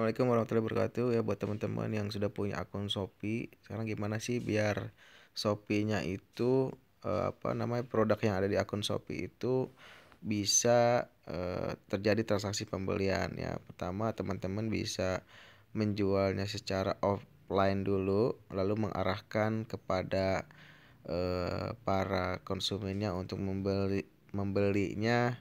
Assalamualaikum warahmatullahi wabarakatuh ya buat teman-teman yang sudah punya akun Shopee sekarang gimana sih biar Shopee-nya itu uh, apa namanya produk yang ada di akun Shopee itu bisa uh, terjadi transaksi pembelian ya pertama teman-teman bisa menjualnya secara offline dulu lalu mengarahkan kepada uh, para konsumennya untuk membeli membelinya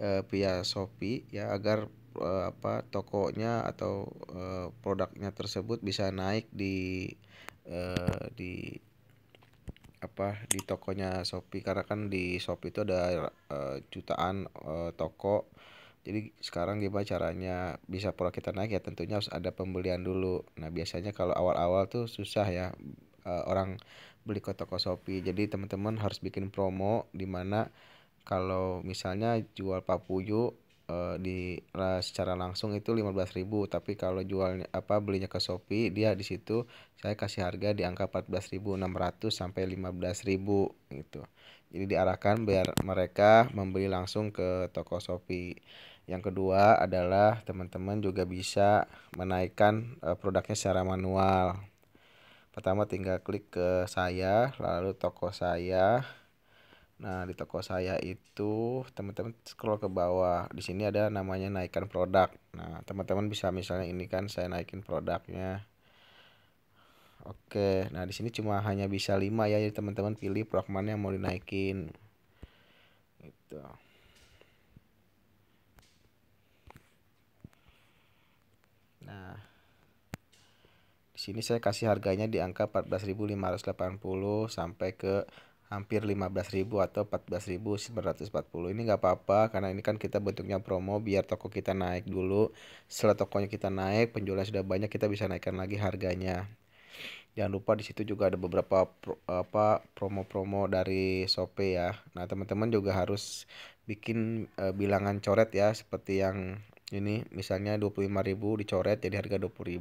uh, via Shopee ya agar uh, apa tokonya atau uh, produknya tersebut bisa naik di uh, di apa di tokonya Shopee karena kan di Shopee itu ada uh, jutaan uh, toko jadi sekarang gimana caranya bisa produk kita naik ya tentunya harus ada pembelian dulu nah biasanya kalau awal-awal tuh susah ya uh, orang beli ke toko Shopee jadi teman-teman harus bikin promo di mana kalau misalnya jual papuyu uh, di uh, secara langsung itu 15.000 tapi kalau jualnya apa belinya ke Shopee dia di situ saya kasih harga di angka 14.600 sampai 15.000 gitu. Jadi diarahkan biar mereka membeli langsung ke toko Shopee. Yang kedua adalah teman-teman juga bisa menaikkan uh, produknya secara manual. Pertama tinggal klik ke saya, lalu toko saya, Nah, di toko saya itu teman-teman scroll ke bawah. Di sini ada namanya naikkan produk. Nah, teman-teman bisa misalnya ini kan saya naikin produknya. Oke, nah di sini cuma hanya bisa 5 ya. Jadi teman-teman pilih produk mana yang mau dinaikin. Gitu. Nah, di sini saya kasih harganya di angka 14.580 sampai ke hampir 15.000 atau 14.940 ini nggak apa-apa karena ini kan kita bentuknya promo biar toko kita naik dulu setelah tokonya kita naik penjualan sudah banyak kita bisa naikkan lagi harganya jangan lupa di situ juga ada beberapa pro, apa promo-promo dari Shopee ya nah teman-teman juga harus bikin e, bilangan coret ya seperti yang ini misalnya 25.000 dicoret jadi harga 20.000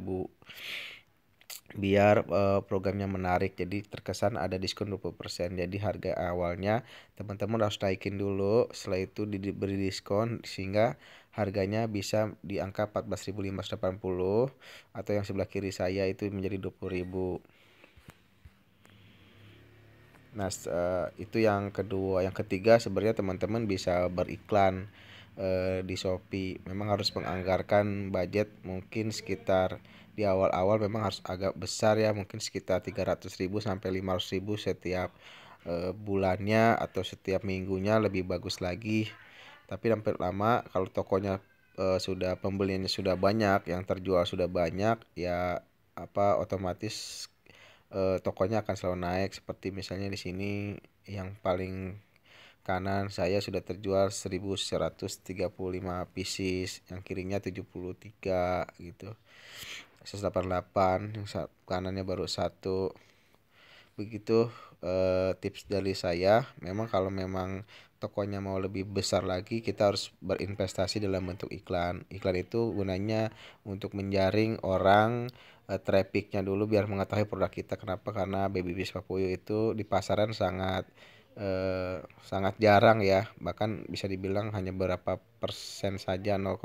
biar uh, programnya menarik jadi terkesan ada diskon 20% jadi harga awalnya teman-teman harus naikin dulu setelah itu diberi diskon sehingga harganya bisa di angka 14.580 atau yang sebelah kiri saya itu menjadi 20.000 nah uh, itu yang kedua yang ketiga sebenarnya teman-teman bisa beriklan Eh, di Shopee memang harus menganggarkan budget mungkin sekitar di awal-awal memang harus agak besar ya mungkin sekitar 300.000 sampai 500.000 setiap eh, bulannya atau setiap minggunya lebih bagus lagi tapi hampir lama kalau tokonya eh, sudah pembeliannya sudah banyak yang terjual sudah banyak ya apa otomatis tokonya akan selalu naik seperti misalnya di sini yang paling kanan saya sudah terjual 1135 pieces yang kirinya 73 gitu 188 yang kanannya baru satu begitu eh, tips dari saya memang kalau memang tokonya mau lebih besar lagi kita harus berinvestasi dalam bentuk iklan iklan itu gunanya untuk menjaring orang eh, trafficnya dulu biar mengetahui produk kita kenapa karena baby bis papuyo itu di pasaran sangat Eh, sangat jarang ya bahkan bisa dibilang hanya berapa persen saja 0,0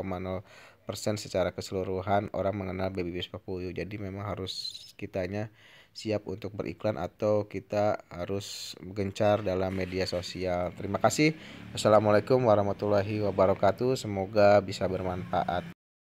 persen secara keseluruhan orang mengenal baby BBBS papuyu jadi memang harus kitanya siap untuk beriklan atau kita harus gencar dalam media sosial. Terima kasih. assalamualaikum warahmatullahi wabarakatuh. Semoga bisa bermanfaat.